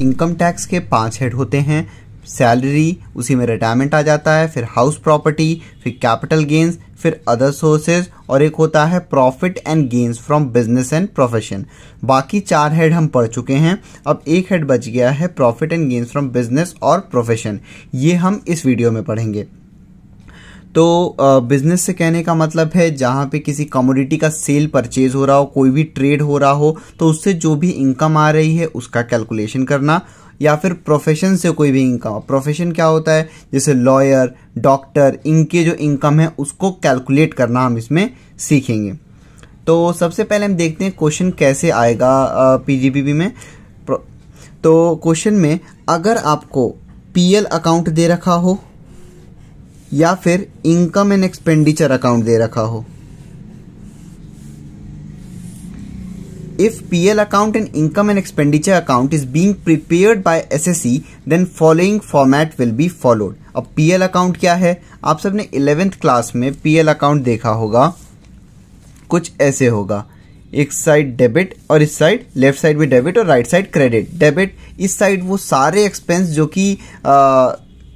income tax के पाँच head होते हैं सैलरी उसी में रिटायरमेंट आ जाता है फिर हाउस प्रॉपर्टी फिर कैपिटल गेन्स फिर अदर सोर्सेज और एक होता है profit and gains from business and profession बाकी चार हेड हम पढ़ चुके हैं अब एक हेड बच गया है profit and gains from business और प्रोफेशन ये हम इस वीडियो में पढ़ेंगे तो बिजनेस से कहने का मतलब है जहाँ पे किसी कमोडिटी का सेल परचेज हो रहा हो कोई भी ट्रेड हो रहा हो तो उससे जो भी इनकम आ रही है उसका कैलकुलेशन करना या फिर प्रोफेशन से कोई भी इनकम प्रोफेशन क्या होता है जैसे लॉयर डॉक्टर इनके जो इनकम है उसको कैलकुलेट करना हम इसमें सीखेंगे तो सबसे पहले हम देखते हैं क्वेश्चन कैसे आएगा पीजीपीबी में तो क्वेश्चन में अगर आपको पीएल अकाउंट दे रखा हो या फिर इनकम एंड एक्सपेंडिचर अकाउंट दे रखा हो if PL account and income and expenditure account is being prepared by SSC then following format will be followed अब पी एल अकाउंट क्या है आप सबने इलेवेंथ क्लास में पीएल अकाउंट देखा होगा कुछ ऐसे होगा एक साइड डेबिट और इस साइड लेफ्ट साइड भी डेबिट और राइट साइड क्रेडिट डेबिट इस साइड वो सारे एक्सपेंस जो कि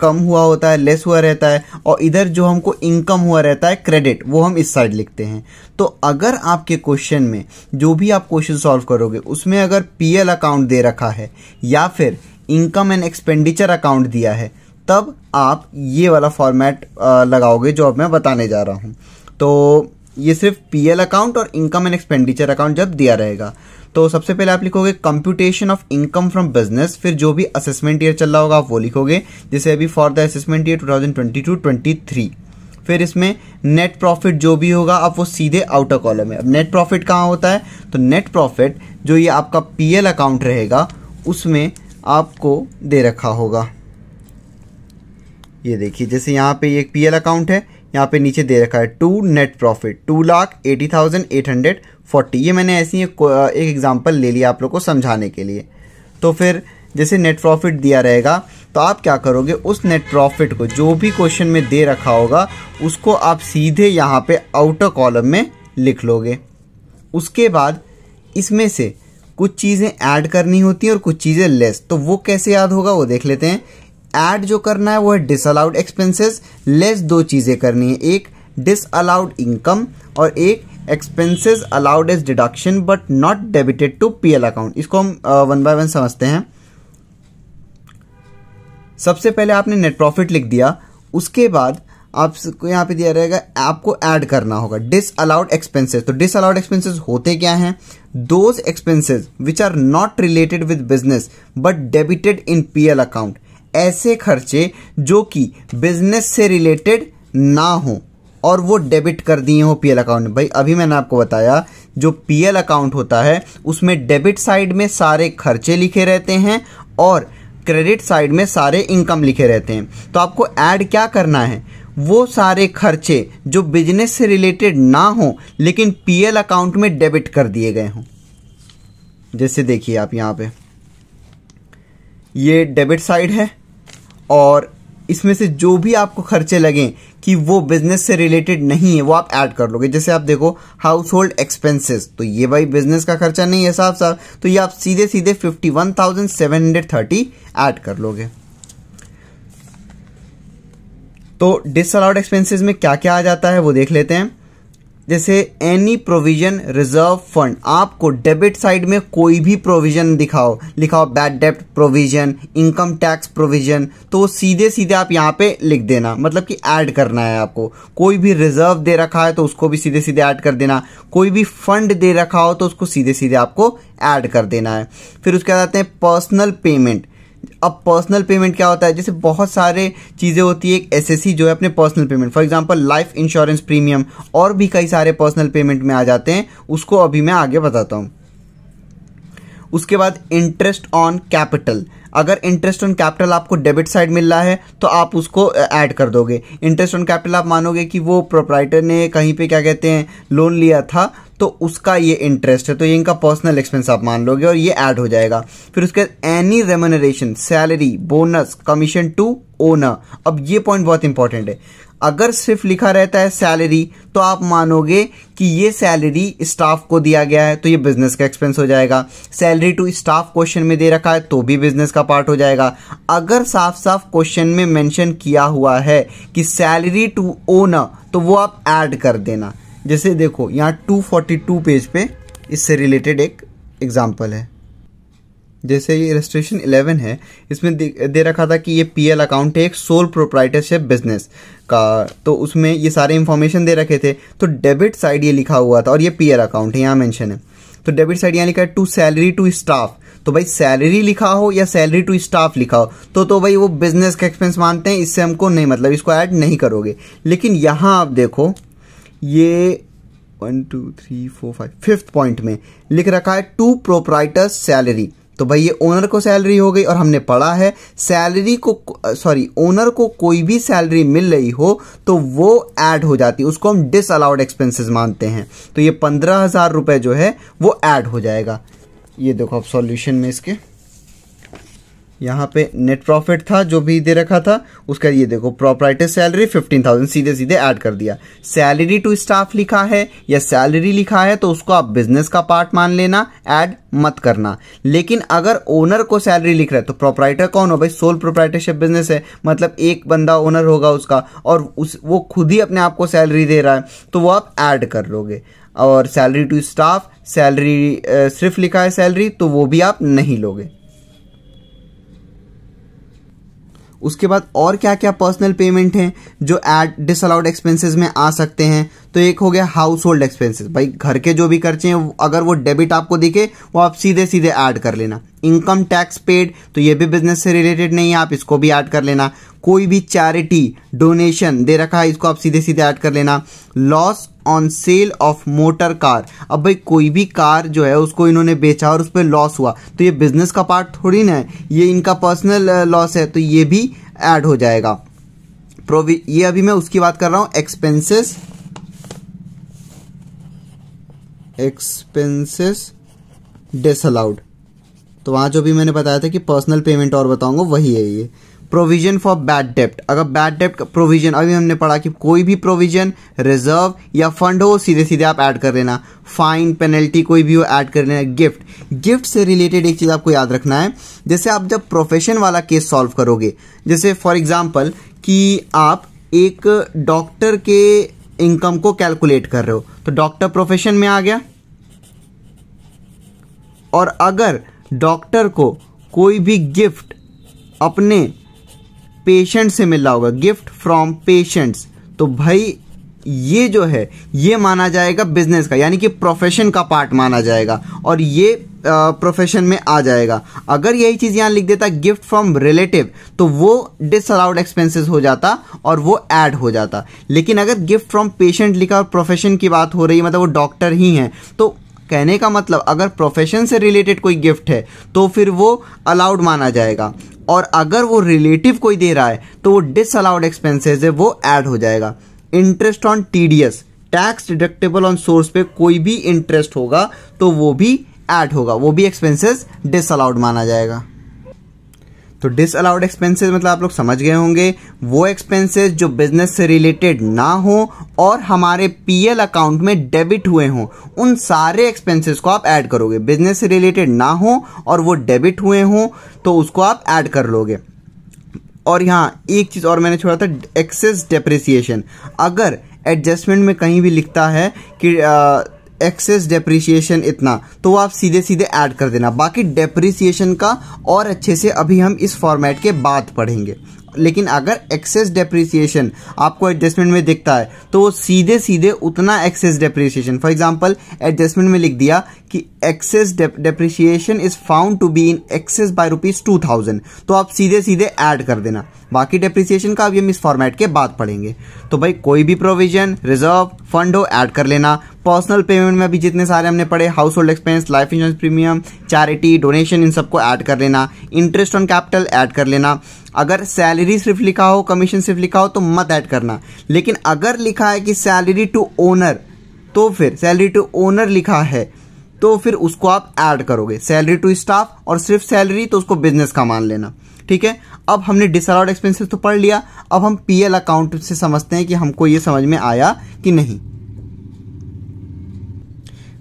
कम हुआ होता है लेस हुआ रहता है और इधर जो हमको इनकम हुआ रहता है क्रेडिट वो हम इस साइड लिखते हैं तो अगर आपके क्वेश्चन में जो भी आप क्वेश्चन सॉल्व करोगे उसमें अगर पीएल अकाउंट दे रखा है या फिर इनकम एंड एक्सपेंडिचर अकाउंट दिया है तब आप ये वाला फॉर्मेट लगाओगे जो अब मैं बताने जा रहा हूँ तो ये सिर्फ एल अकाउंट और इनकम एंड एक्सपेंडिचर अकाउंट जब दिया रहेगा तो सबसे पहले आप लिखोगे computation of income from business फिर जो भी असेसमेंट ईयर चल रहा होगा आप वो लिखोगे जैसे अभी फॉर द असेसमेंट ईयर 2022 23 फिर इसमें नेट प्रॉफिट जो भी होगा आप वो सीधे आउटर कॉलम में अब नेट प्रॉफिट कहाँ होता है तो नेट प्रॉफिट जो ये आपका पीएल अकाउंट रहेगा उसमें आपको दे रखा होगा ये देखिए जैसे यहाँ पे एक पी अकाउंट है यहाँ पे नीचे दे रखा है to net profit two lakh eighty thousand eight hundred forty ये मैंने ऐसी एक एग्जाम्पल ले लिया आप लोग को समझाने के लिए तो फिर जैसे नेट प्रॉफिट दिया रहेगा तो आप क्या करोगे उस नेट प्रॉफिट को जो भी क्वेश्चन में दे रखा होगा उसको आप सीधे यहाँ पे आउटर कॉलम में लिख लोगे उसके बाद इसमें से कुछ चीज़ें ऐड करनी होती हैं और कुछ चीज़ें लेस तो वो कैसे याद होगा वो देख लेते हैं ऐड जो करना है वो है डिसअलाउड एक्सपेंसेस लेस दो चीज़ें करनी है एक डिसअलाउड इनकम और एक expenses allowed as deduction but not debited to PL account इसको हम वन बाय वन समझते हैं सबसे पहले आपने नेट प्रॉफिट लिख दिया उसके बाद आपको यहाँ पे दिया रहेगा आपको ऐड करना होगा डिसअलाउड एक्सपेंसेस तो डिसअलाउड एक्सपेंसेस होते क्या हैं those expenses which are not related with business but debited in PL account ऐसे खर्चे जो कि बिजनेस से रिलेटेड ना हो और वो डेबिट कर दिए हो पीएल अकाउंट में भाई अभी मैंने आपको बताया जो पीएल अकाउंट होता है उसमें डेबिट साइड में सारे खर्चे लिखे रहते हैं और क्रेडिट साइड में सारे इनकम लिखे रहते हैं तो आपको ऐड क्या करना है वो सारे खर्चे जो बिजनेस से रिलेटेड ना हो लेकिन पीएल अकाउंट में डेबिट कर दिए गए हों जैसे देखिए आप यहां पे ये डेबिट साइड है और इसमें से जो भी आपको खर्चे लगें कि वो बिजनेस से रिलेटेड नहीं है वो आप ऐड कर लोगे जैसे आप देखो हाउस होल्ड एक्सपेंसेस तो ये भाई बिजनेस का खर्चा नहीं है साफ साफ तो ये आप सीधे सीधे fifty one thousand seven hundred thirty add कर लोगे तो डिसअलाउड एक्सपेंसेस में क्या क्या आ जाता है वो देख लेते हैं जैसे एनी प्रोविजन रिजर्व फंड आपको डेबिट साइड में कोई भी प्रोविजन दिखाओ लिखाओ बैड डेप्ट प्रोविजन इनकम टैक्स प्रोविजन तो सीधे सीधे आप यहाँ पे लिख देना मतलब कि ऐड करना है आपको कोई भी रिजर्व दे रखा है तो उसको भी सीधे सीधे ऐड कर देना कोई भी फंड दे रखा हो तो उसको सीधे सीधे आपको ऐड कर देना है फिर उसके बाद आते हैं पर्सनल पेमेंट अब पर्सनल पेमेंट क्या होता है जैसे बहुत सारे चीज़ें होती है एक एस जो है अपने personal payment for example life insurance premium और भी कई सारे पर्सनल पेमेंट में आ जाते हैं उसको अभी मैं आगे बताता हूँ उसके बाद इंटरेस्ट ऑन कैपिटल अगर इंटरेस्ट ऑन कैपिटल आपको डेबिट साइड मिल रहा है तो आप उसको ऐड कर दोगे इंटरेस्ट ऑन कैपिटल आप मानोगे कि वो प्रोपराइटर ने कहीं पे क्या कहते हैं लोन लिया था तो उसका ये इंटरेस्ट है तो ये इनका पर्सनल एक्सपेंस आप मान लोगे और ये ऐड हो जाएगा फिर उसके बाद any remuneration salary bonus commission to owner अब ये पॉइंट बहुत इंपॉर्टेंट है अगर सिर्फ लिखा रहता है सैलरी तो आप मानोगे कि ये सैलरी स्टाफ को दिया गया है तो ये बिजनेस का एक्सपेंस हो जाएगा सैलरी टू स्टाफ क्वेश्चन में दे रखा है तो भी बिजनेस का पार्ट हो जाएगा अगर साफ साफ क्वेश्चन में मेंशन किया हुआ है कि सैलरी टू ओनर तो वो आप ऐड कर देना जैसे देखो यहाँ 242 पेज पे इससे रिलेटेड एक एग्जाम्पल है जैसे ये रजिस्ट्रेशन 11 है इसमें दे, दे रखा था कि ये पीएल अकाउंट है एक सोल प्रोप्राइटरशिप बिजनेस का तो उसमें ये सारे इन्फॉर्मेशन दे रखे थे तो डेबिट साइड ये लिखा हुआ था और ये पीएल अकाउंट है यहाँ मेंशन है तो डेबिट साइड यहाँ लिखा है टू सैलरी टू स्टाफ तो भाई सैलरी लिखा हो या सैलरी टू स्टाफ लिखा हो तो तो भाई वो बिजनेस का एक्सपेंस मानते हैं इससे हमको नहीं मतलब इसको ऐड नहीं करोगे लेकिन यहाँ आप देखो ये one two three four five fifth point में लिख रखा है टू प्रोपराइटर सैलरी तो भाई ये ओनर को सैलरी हो गई और हमने पढ़ा है सैलरी को सॉरी ओनर को कोई भी सैलरी मिल रही हो तो वो ऐड हो जाती है उसको हम डिसअलाउड एक्सपेंसेस मानते हैं तो ये पंद्रह हज़ार रुपये जो है वो ऐड हो जाएगा ये देखो आप सॉल्यूशन में इसके यहाँ पे नेट प्रॉफिट था जो भी दे रखा था उसका ये देखो प्रॉपराइटर सैलरी फिफ्टीन थाउजेंड सीधे सीधे ऐड कर दिया सैलरी टू स्टाफ लिखा है या सैलरी लिखा है तो उसको आप बिजनेस का पार्ट मान लेना ऐड मत करना लेकिन अगर ओनर को सैलरी लिख रहा है तो प्रोपराइटर कौन हो भाई सोल प्रोपराइटरशिप बिजनेस है मतलब एक बंदा ओनर होगा उसका और उस वो खुद ही अपने आप को सैलरी दे रहा है तो वो आप ऐड कर लोगे और सैलरी टू स्टाफ सैलरी सिर्फ लिखा है सैलरी तो वो भी आप नहीं लोगे उसके बाद और क्या क्या पर्सनल पेमेंट हैं जो एड डिसअलाउड एक्सपेंसेस में आ सकते हैं तो एक हो गया हाउस होल्ड एक्सपेंसेस भाई घर के जो भी खर्चे हैं अगर वो डेबिट आपको दिखे वो आप सीधे सीधे ऐड कर लेना इनकम टैक्स पेड तो ये भी बिजनेस से रिलेटेड नहीं है आप इसको भी ऐड कर लेना कोई भी चैरिटी डोनेशन दे रखा है इसको आप सीधे सीधे ऐड कर लेना loss on sale of motor car अब भाई कोई भी कार जो है उसको इन्होंने बेचा और उस पर लॉस हुआ तो ये बिजनेस का पार्ट थोड़ी ना है ये इनका पर्सनल लॉस है तो ये भी ऐड हो जाएगा प्रोवि ये अभी मैं उसकी बात कर रहा हूँ एक्सपेंसेस एक्सपेंसेस डिसअलाउड तो वहाँ जो भी मैंने बताया था कि पर्सनल पेमेंट और बताऊंगा वही है ये प्रोविजन फॉर बैड डेप्ट अगर बैड डेप्ट प्रोविजन अभी हमने पढ़ा कि कोई भी प्रोविजन रिजर्व या फंड हो सीधे सीधे आप ऐड कर लेना फाइन पेनल्टी कोई भी हो ऐड कर लेना गिफ्ट गिफ्ट से रिलेटेड एक चीज़ आपको याद रखना है जैसे आप जब प्रोफेशन वाला केस सॉल्व करोगे जैसे फॉर एग्जाम्पल कि आप एक डॉक्टर के इनकम को कैलकुलेट कर रहे हो तो डॉक्टर प्रोफेशन में आ गया और अगर डॉक्टर को कोई भी गिफ्ट अपने पेशेंट से मिला होगा गिफ्ट फ्रॉम पेशेंट्स तो भाई ये जो है ये माना जाएगा बिजनेस का यानी कि प्रोफेशन का पार्ट माना जाएगा और ये प्रोफेशन में आ जाएगा अगर यही चीज़ यहाँ लिख देता गिफ्ट फ्रॉम रिलेटिव तो वो डिसअलाउड एक्सपेंसेस हो जाता और वो ऐड हो जाता लेकिन अगर गिफ्ट फ्रॉम पेशेंट लिखा और प्रोफेशन की बात हो रही है मतलब वो डॉक्टर ही हैं तो कहने का मतलब अगर प्रोफेशन से रिलेटेड कोई गिफ्ट है तो फिर वो अलाउड माना जाएगा और अगर वो रिलेटिव कोई दे रहा है तो वो डिसअलाउड एक्सपेंसेस है वो ऐड हो जाएगा interest on T tax deductible on source पे कोई भी इंटरेस्ट होगा तो वो भी ऐड होगा वो भी एक्सपेंसेस डिसअलाउड माना जाएगा तो डिस अलाउड एक्सपेंसेस मतलब आप लोग समझ गए होंगे वो एक्सपेंसेस जो बिजनेस से रिलेटेड ना हो और हमारे पीएल अकाउंट में डेबिट हुए हों उन सारे एक्सपेंसेस को आप ऐड करोगे बिजनेस से रिलेटेड ना हो और वो डेबिट हुए हों तो उसको आप ऐड कर लोगे और यहाँ एक चीज़ और मैंने छोड़ा था एक्सेस डेप्रिसिएशन अगर एडजस्टमेंट में कहीं भी लिखता है कि आ, एक्सेस डेप्रिसिएशन इतना तो आप सीधे सीधे ऐड कर देना बाकी डेप्रिसिएशन का और अच्छे से अभी हम इस फॉर्मेट के बाद पढ़ेंगे लेकिन अगर एक्सेस डेप्रिसिएशन आपको एडजस्टमेंट में दिखता है तो वो सीधे सीधे उतना excess depreciation for example adjustment में लिख दिया कि excess depreciation is found to be in excess by rupees two thousand तो आप सीधे सीधे ऐड कर देना बाकी डेप्रिसिएशन का अभी हम इस फॉर्मेट के बाद पढ़ेंगे तो भाई कोई भी प्रोविजन रिजर्व फंड हो ऐड कर लेना पर्सनल पेमेंट में भी जितने सारे हमने पढ़े household expense life insurance premium charity donation इन सबको ऐड कर लेना इंटरेस्ट ऑन कैपिटल ऐड कर लेना अगर सैलरी सिर्फ लिखा हो कमीशन सिर्फ लिखा हो तो मत ऐड करना लेकिन अगर लिखा है कि सैलरी टू ओनर तो फिर सैलरी टू ओनर लिखा है तो फिर उसको आप ऐड करोगे सैलरी टू स्टाफ और सिर्फ सैलरी तो उसको बिजनेस का मान लेना ठीक है अब हमने डिसअलाउड एक्सपेंसेस तो पढ़ लिया अब हम पीएल अकाउंट से समझते हैं कि हमको ये समझ में आया कि नहीं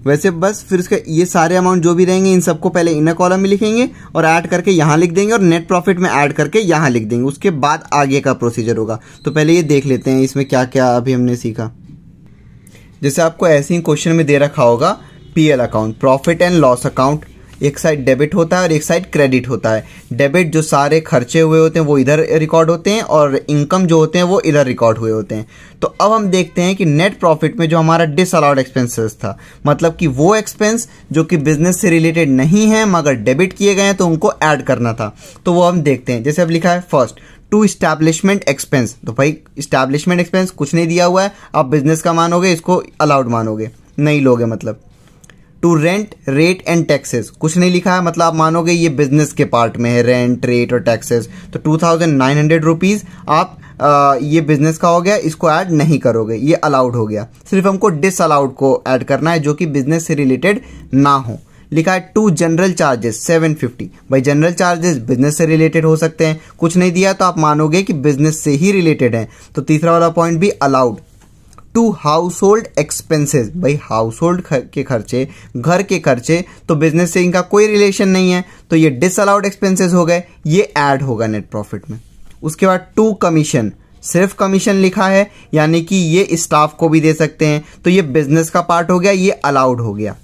वैसे बस फिर उसके ये सारे अमाउंट जो भी रहेंगे इन सबको पहले इनर कॉलम में लिखेंगे और ऐड करके यहाँ लिख देंगे और नेट प्रॉफिट में ऐड करके यहाँ लिख देंगे उसके बाद आगे का प्रोसीजर होगा तो पहले ये देख लेते हैं इसमें क्या क्या अभी हमने सीखा जैसे आपको ऐसे ही क्वेश्चन में दे रखा होगा PL account profit and loss account एक साइड डेबिट होता है और एक साइड क्रेडिट होता है डेबिट जो सारे खर्चे हुए होते हैं वो इधर रिकॉर्ड होते हैं और इनकम जो होते हैं वो इधर रिकॉर्ड हुए होते हैं तो अब हम देखते हैं कि नेट प्रॉफिट में जो हमारा डिसअलाउड एक्सपेंसेस था मतलब कि वो एक्सपेंस जो कि बिजनेस से रिलेटेड नहीं है मगर डेबिट किए गए हैं तो उनको ऐड करना था तो वो हम देखते हैं जैसे अब लिखा है फर्स्ट टू स्टैब्लिशमेंट एक्सपेंस तो भाई स्टैब्लिशमेंट एक्सपेंस कुछ नहीं दिया हुआ है आप बिजनेस का मानोगे इसको अलाउड मानोगे नहीं लोगे मतलब to rent rate and taxes कुछ नहीं लिखा है मतलब आप मानोगे ये बिजनेस के पार्ट में है रेंट रेट और टैक्सेस तो two thousand nine hundred rupees आप आ, ये बिजनेस का हो गया इसको ऐड नहीं करोगे ये अलाउड हो गया सिर्फ हमको डिस अलाउड को ऐड करना है जो कि बिजनेस से रिलेटेड ना हो लिखा है to general charges seven fifty भाई जनरल चार्जेस बिजनेस से रिलेटेड हो सकते हैं कुछ नहीं दिया तो आप मानोगे कि बिजनेस से ही रिलेटेड है तो तीसरा वाला पॉइंट भी allowed to household expenses भाई हाउस होल्ड के खर्चे घर के खर्चे तो बिजनेस से इनका कोई रिलेशन नहीं है तो ये डिसअलाउड एक्सपेंसेज हो गए ये ऐड होगा नेट प्रॉफिट में उसके बाद टू कमीशन सिर्फ कमीशन लिखा है यानी कि ये स्टाफ को भी दे सकते हैं तो ये बिजनेस का पार्ट हो गया ये अलाउड हो गया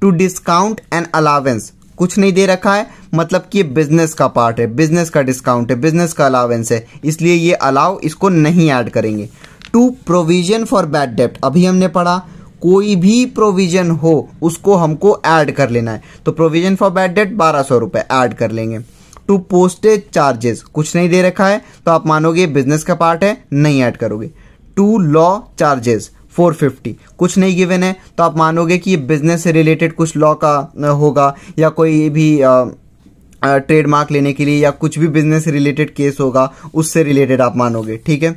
टू डिस्काउंट एंड अलावेंस कुछ नहीं दे रखा है मतलब कि ये बिजनेस का पार्ट है बिजनेस का डिस्काउंट है बिजनेस का अलावेंस है इसलिए ये अलाउ इसको नहीं ऐड करेंगे टू प्रोविजन फॉर बैड डेप्ट अभी हमने पढ़ा कोई भी प्रोविजन हो उसको हमको ऐड कर लेना है तो प्रोविजन फॉर बैड डेट बारह सौ रुपये ऐड कर लेंगे टू पोस्टेज चार्जेस कुछ नहीं दे रखा है तो आप मानोगे बिजनेस का पार्ट है नहीं ऐड करोगे टू लॉ चार्जेस 450 कुछ नहीं गिवन है तो आप मानोगे कि ये बिजनेस से रिलेटेड कुछ लॉ का होगा या कोई भी ट्रेडमार्क लेने के लिए या कुछ भी बिजनेस से रिलेटेड केस होगा उससे रिलेटेड आप मानोगे ठीक है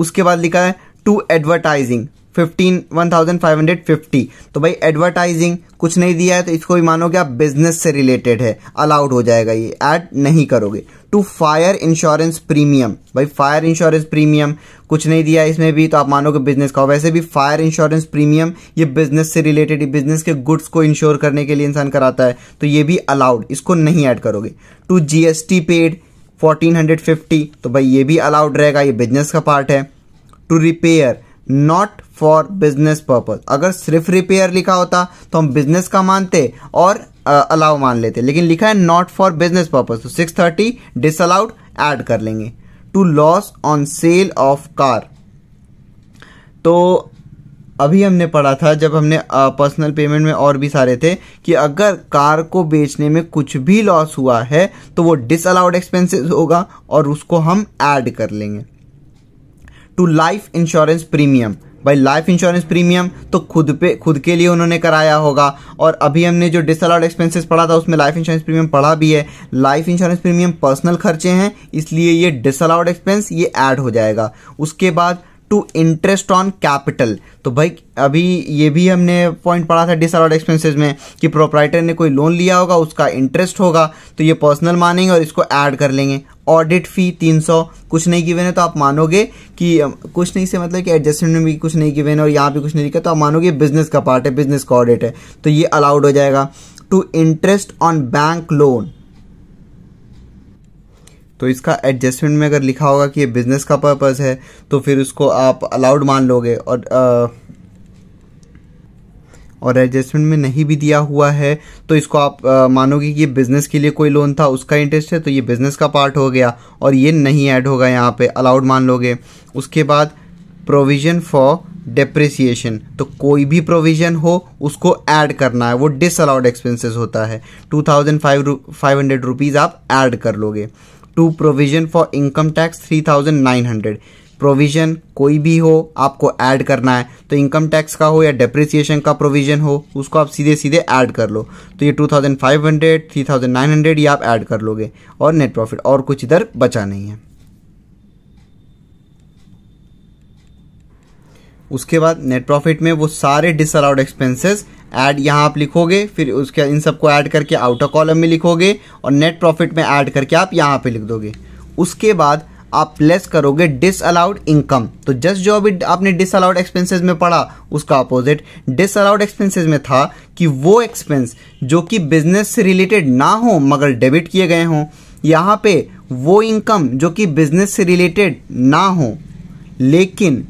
उसके बाद लिखा है to advertising fifteen one thousand five hundred fifty तो भाई एडवर्टाइजिंग कुछ नहीं दिया है तो इसको भी मानो कि आप बिजनेस से रिलेटेड है अलाउड हो जाएगा ये ऐड नहीं करोगे टू फायर इंश्योरेंस प्रीमियम भाई फायर इंश्योरेंस प्रीमियम कुछ नहीं दिया है इसमें भी तो आप मानोगे बिजनेस का वैसे भी फायर इंश्योरेंस प्रीमियम ये बिजनेस से रिलेटेड बिजनेस के गुड्स को इंश्योर करने के लिए इंसान कराता है तो ये भी अलाउड इसको नहीं ऐड करोगे टू जीएसटी पेड 1450 तो भाई ये भी अलाउड रहेगा ये बिजनेस का पार्ट है to repair not for business purpose अगर सिर्फ रिपेयर लिखा होता तो हम बिजनेस का मानते और अलाउ मान लेते लेकिन लिखा है नॉट फॉर बिजनेस पर्पज तो 630 थर्टी डिसअलाउड एड कर लेंगे to loss on sale of car तो अभी हमने पढ़ा था जब हमने पर्सनल पेमेंट में और भी सारे थे कि अगर कार को बेचने में कुछ भी लॉस हुआ है तो वो डिसअलाउड एक्सपेंसेस होगा और उसको हम ऐड कर लेंगे टू लाइफ इंश्योरेंस प्रीमियम भाई लाइफ इंश्योरेंस प्रीमियम तो खुद पे खुद के लिए उन्होंने कराया होगा और अभी हमने जो डिसअलाउड एक्सपेंसेस पढ़ा था उसमें लाइफ इंश्योरेंस प्रीमियम पढ़ा भी है लाइफ इंश्योरेंस प्रीमियम पर्सनल खर्चे हैं इसलिए ये डिसअलाउड एक्सपेंस ये ऐड हो जाएगा उसके बाद टू इंटरेस्ट ऑन कैपिटल तो भाई अभी ये भी हमने पॉइंट पढ़ा था डिसअलाउड एक्सपेंसेस में कि प्रोपराइटर ने कोई लोन लिया होगा उसका इंटरेस्ट होगा तो ये पर्सनल मानेंगे और इसको ऐड कर लेंगे ऑडिट फी 300 कुछ नहीं गिवेन है तो आप मानोगे कि कुछ नहीं से मतलब कि एडजस्टमेंट में भी कुछ नहीं गिवेन है और यहाँ भी कुछ नहीं लिखा तो आप मानोगे बिजनेस का पार्ट है बिजनेस का ऑडिट है तो ये अलाउड हो जाएगा to interest on bank loan तो इसका एडजस्टमेंट में अगर लिखा होगा कि ये बिजनेस का पर्पज़ है तो फिर उसको आप अलाउड मान लोगे और आ, और एडजस्टमेंट में नहीं भी दिया हुआ है तो इसको आप मानोगे कि ये बिजनेस के लिए कोई लोन था उसका इंटरेस्ट है तो ये बिजनेस का पार्ट हो गया और ये नहीं ऐड होगा यहाँ पे अलाउड मान लोगे उसके बाद प्रोविज़न फॉर डेप्रिसिएशन तो कोई भी प्रोविज़न हो उसको ऐड करना है वो डिसअलाउड एक्सपेंसेस होता है two thousand five five hundred rupees आप ऐड कर लोगे to provision for income tax three thousand nine hundred provision कोई भी हो आपको ऐड करना है तो इनकम टैक्स का हो या डेप्रिसिएशन का प्रोविजन हो उसको आप सीधे सीधे ऐड कर लो तो ये two thousand five hundred three thousand nine hundred ये आप ऐड कर लोगे और नेट प्रॉफिट और कुछ इधर बचा नहीं है उसके बाद नेट प्रॉफिट में वो सारे डिसअलाउड एक्सपेंसेस ऐड यहाँ आप लिखोगे फिर उसके इन सबको ऐड करके आउटर कॉलम में लिखोगे और नेट प्रॉफिट में ऐड करके आप यहाँ पे लिख दोगे उसके बाद आप प्लेस करोगे डिस अलाउड इनकम तो जस्ट जो अभी आपने डिस अलाउड एक्सपेंसेस में पढ़ा उसका अपोजिट डिस अलाउड एक्सपेंसेस में था कि वो एक्सपेंस जो कि बिजनेस से रिलेटेड ना हो मगर डेबिट किए गए हों यहाँ पे वो इनकम जो कि बिजनेस से रिलेटेड ना हो लेकिन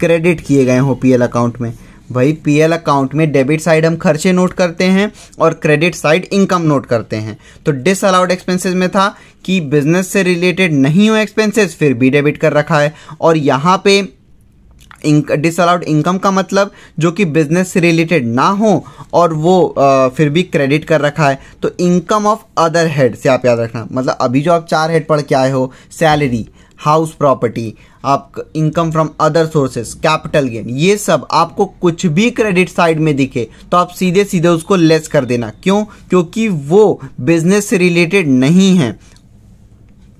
क्रेडिट किए गए हों पीएल अकाउंट में भाई पीएल अकाउंट में डेबिट साइड हम खर्चे नोट करते हैं और क्रेडिट साइड इनकम नोट करते हैं तो डिसअलाउड एक्सपेंसेस में था कि बिजनेस से रिलेटेड नहीं हो एक्सपेंसेस फिर भी डेबिट कर रखा है और यहाँ पे डिसअलाउड इनकम का मतलब जो कि बिजनेस से रिलेटेड ना हो और वो आ, फिर भी क्रेडिट कर रखा है तो इनकम ऑफ अदर हेड से आप याद रखना मतलब अभी जो आप चार हेड पढ़ के आए हो सैलरी हाउस प्रॉपर्टी आप income from other sources capital gain ये सब आपको कुछ भी क्रेडिट साइड में दिखे तो आप सीधे सीधे उसको लेस कर देना क्यों क्योंकि वो बिजनेस से रिलेटेड नहीं है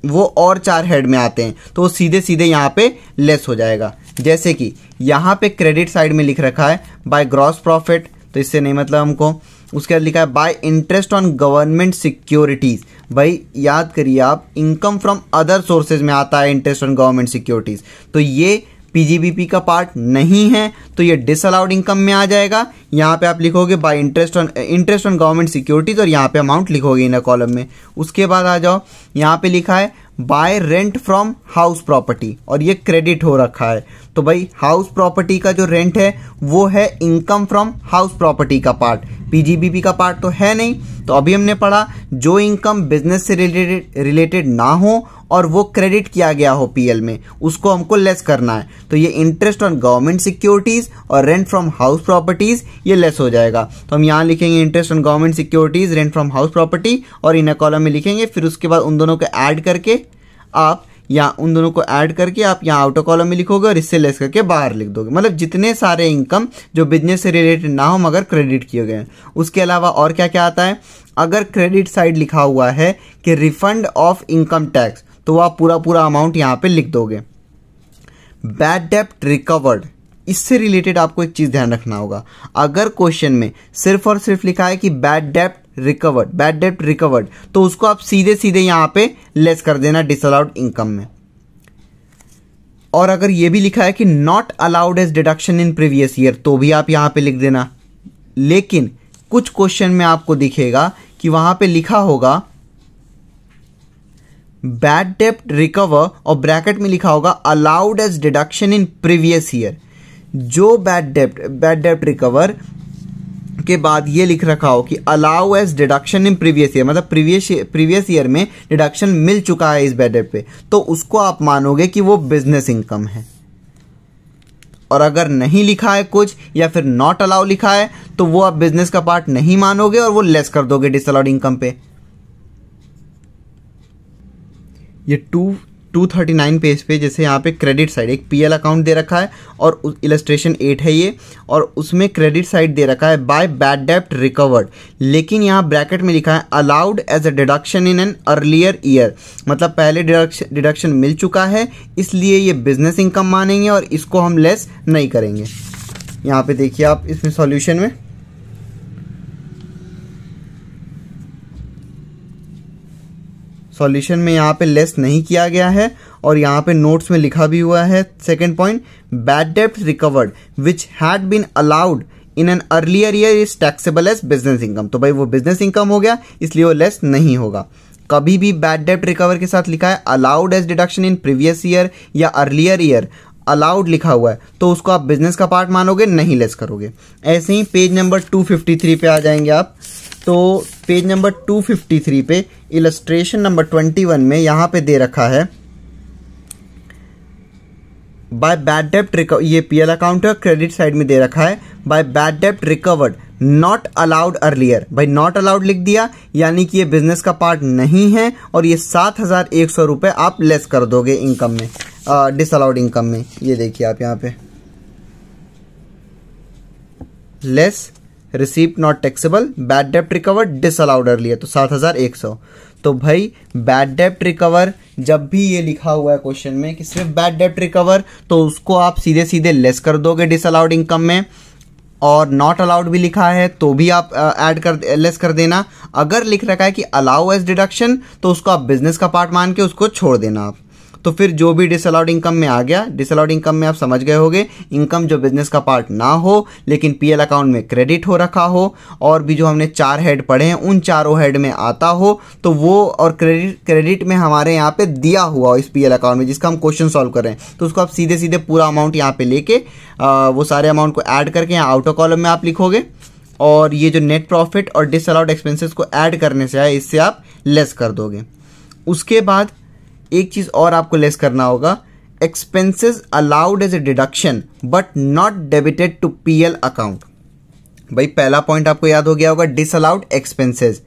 वो और चार हेड में आते हैं तो वो सीधे सीधे यहाँ पे लेस हो जाएगा जैसे कि यहाँ पे क्रेडिट साइड में लिख रखा है बाय ग्रॉस प्रॉफिट तो इससे नहीं मतलब हमको उसके बाद लिखा है by interest on government securities भाई याद करिए आप इनकम फ्रॉम अदर सोर्सेज में आता है इंटरेस्ट ऑन गवर्नमेंट सिक्योरिटीज़ तो ये पीजीबीपी का पार्ट नहीं है तो ये डिसअलाउड इनकम में आ जाएगा यहाँ पे आप लिखोगे by interest on interest on government securities और यहाँ पे अमाउंट लिखोगे इन कॉलम में उसके बाद आ जाओ यहाँ पे लिखा है by rent from house property और ये क्रेडिट हो रखा है तो भाई हाउस प्रॉपर्टी का जो रेंट है वो है इनकम फ्रॉम हाउस प्रॉपर्टी का पार्ट पीजीबीपी का पार्ट तो है नहीं तो अभी हमने पढ़ा जो इनकम बिजनेस से रिलेटेड रिलेटेड ना हो और वो क्रेडिट किया गया हो पीएल में उसको हमको लेस करना है तो ये इंटरेस्ट ऑन गवर्नमेंट सिक्योरिटीज़ और रेंट फ्रॉम हाउस प्रॉपर्टीज़ ये लेस हो जाएगा तो हम यहाँ लिखेंगे interest on government securities rent from house property और इन कॉलम में लिखेंगे फिर उसके बाद उन दोनों को ऐड करके आप या उन दोनों को ऐड करके आप यहाँ आउटर कॉलम में लिखोगे और इससे लेस करके बाहर लिख दोगे मतलब जितने सारे इनकम जो बिजनेस से रिलेटेड ना हो मगर क्रेडिट किए गए हैं उसके अलावा और क्या क्या आता है अगर क्रेडिट साइड लिखा हुआ है कि रिफंड ऑफ इनकम टैक्स तो आप पूरा पूरा अमाउंट यहाँ पे लिख दोगे बैड डेप्ट रिकवर्ड इससे रिलेटेड आपको एक चीज़ ध्यान रखना होगा अगर क्वेश्चन में सिर्फ और सिर्फ लिखा है कि बैड डेप्ट रिकवर्ड बैड डेप्ट रिकवर्ड तो उसको आप सीधे सीधे यहां पे लेस कर देना डिसअलाउड इनकम में और अगर यह भी लिखा है कि not allowed as deduction in previous year तो भी आप यहां पर लिख देना लेकिन कुछ क्वेश्चन में आपको दिखेगा कि वहां पे लिखा होगा बैड डेप्ट रिकवर और ब्रैकेट में लिखा होगा allowed as deduction in previous year जो बैड डेप्ट बैड डेप्ट रिकवर के बाद ये लिख रखा हो कि allow as deduction in previous year मतलब प्रीवियस प्रीवियस ईयर में डिडक्शन मिल चुका है इस बैड डेप्ट पे तो उसको आप मानोगे कि वो बिजनेस इनकम है और अगर नहीं लिखा है कुछ या फिर नॉट अलाउ लिखा है तो वो आप बिजनेस का पार्ट नहीं मानोगे और वो लेस कर दोगे डिसअलाउड इनकम पे ये two two thirty nine page पे जैसे यहाँ पे क्रेडिट साइड एक पीएल अकाउंट दे रखा है और इलस्ट्रेशन एट है ये और उसमें क्रेडिट साइड दे रखा है बाय बैड डेप्ट रिकवर्ड लेकिन यहाँ ब्रैकेट में लिखा है allowed as a deduction in an earlier year मतलब पहले डिडक्शन मिल चुका है इसलिए ये बिजनेस इनकम मानेंगे और इसको हम लेस नहीं करेंगे यहाँ पे देखिए आप इसमें सॉल्यूशन में सॉल्यूशन में यहाँ पे लेस नहीं किया गया है और यहाँ पे नोट्स में लिखा भी हुआ है सेकेंड पॉइंट बैड डेप्ट recovered which had been allowed in an earlier year is taxable as business income तो भाई वो बिजनेस इनकम हो गया इसलिए वो लेस नहीं होगा कभी भी बैड डेप्ट रिकवर के साथ लिखा है allowed as deduction in previous year या अर्लियर ईयर अलाउड लिखा हुआ है तो उसको आप बिजनेस का पार्ट मानोगे नहीं लेस करोगे ऐसे ही पेज नंबर 253 पे आ जाएंगे आप तो पेज नंबर 253 पे इलस्ट्रेशन नंबर 21 में यहाँ पे दे रखा है बाय बैड डेप्ट रिकवर ये पीएल अकाउंट है क्रेडिट साइड में दे रखा है बाय बैड डेप्ट रिकवर्ड नॉट अलाउड अर्लियर भाई नॉट अलाउड लिख दिया यानी कि ये बिजनेस का पार्ट नहीं है और ये सात हजार एक सौ रुपये आप लेस कर दोगे इनकम में डिसअलाउड इनकम में ये देखिए आप यहाँ पे less receipt not taxable bad डेप्ट रिकवर डिसअलाउड है तो सात हज़ार एक सौ तो भाई बैड डेप्ट रिकवर जब भी ये लिखा हुआ है क्वेश्चन में कि सिर्फ बैड डेप्ट रिकवर तो उसको आप सीधे सीधे लेस कर दोगे डिसअलाउड इनकम में और नॉट अलाउड भी लिखा है तो भी आप ऐड कर लेस कर देना अगर लिख रखा है कि अलाउ एज डिडक्शन तो उसको आप बिजनेस का पार्ट मान के उसको छोड़ देना आप तो फिर जो भी डिसअलाउड इनकम में आ गया डिसअलाउड इनकम में आप समझ गए होगे इनकम जो बिजनेस का पार्ट ना हो लेकिन पीएल अकाउंट में क्रेडिट हो रखा हो और भी जो हमने चार हेड पढ़े हैं उन चारों हेड में आता हो तो वो और क्रेडिट क्रेडिट में हमारे यहाँ पे दिया हुआ हो इस पी अकाउंट में जिसका हम क्वेश्चन सॉल्व कर रहे हैं तो उसको आप सीधे सीधे पूरा अमाउंट यहाँ पे लेके वो सारे अमाउंट को ऐड करके यहाँ ऑफ कॉलम में आप लिखोगे और ये जो नेट प्रॉफिट और डिसअलाउड एक्सपेंसेस को ऐड करने से है इससे आप लेस कर दोगे उसके बाद एक चीज़ और आपको लेस करना होगा expenses allowed as a deduction but not debited to P L account भाई पहला पॉइंट आपको याद हो गया होगा डिसअलाउड एक्सपेंसेस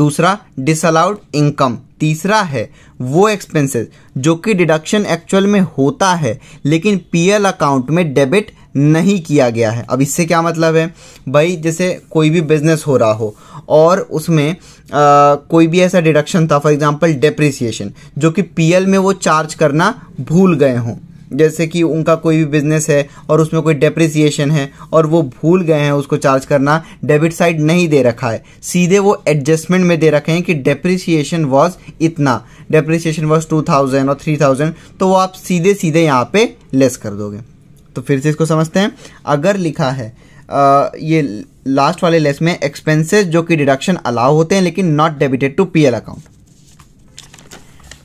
दूसरा डिसअलाउड इनकम तीसरा है वो एक्सपेंसेस जो कि डिडक्शन एक्चुअल में होता है लेकिन पीएल अकाउंट में डेबिट नहीं किया गया है अब इससे क्या मतलब है भाई जैसे कोई भी बिजनेस हो रहा हो और उसमें आ, कोई भी ऐसा डिडक्शन था फॉर एग्जांपल डेप्रिसिएशन जो कि पीएल में वो चार्ज करना भूल गए हों जैसे कि उनका कोई भी बिजनेस है और उसमें कोई डेप्रिसिएशन है और वो भूल गए हैं उसको चार्ज करना डेबिट साइड नहीं दे रखा है सीधे वो एडजस्टमेंट में दे रखे हैं कि डेप्रिसिएशन वॉज इतना डेप्रिसिएशन वॉज टू थाउजेंड और थ्री थाउजेंड तो वो आप सीधे सीधे यहाँ पे लेस कर दोगे तो फिर से इसको समझते हैं अगर लिखा है आ, ये लास्ट वाले लेस में एक्सपेंसेस जो कि डिडक्शन अलाउ होते हैं लेकिन not debited to PL account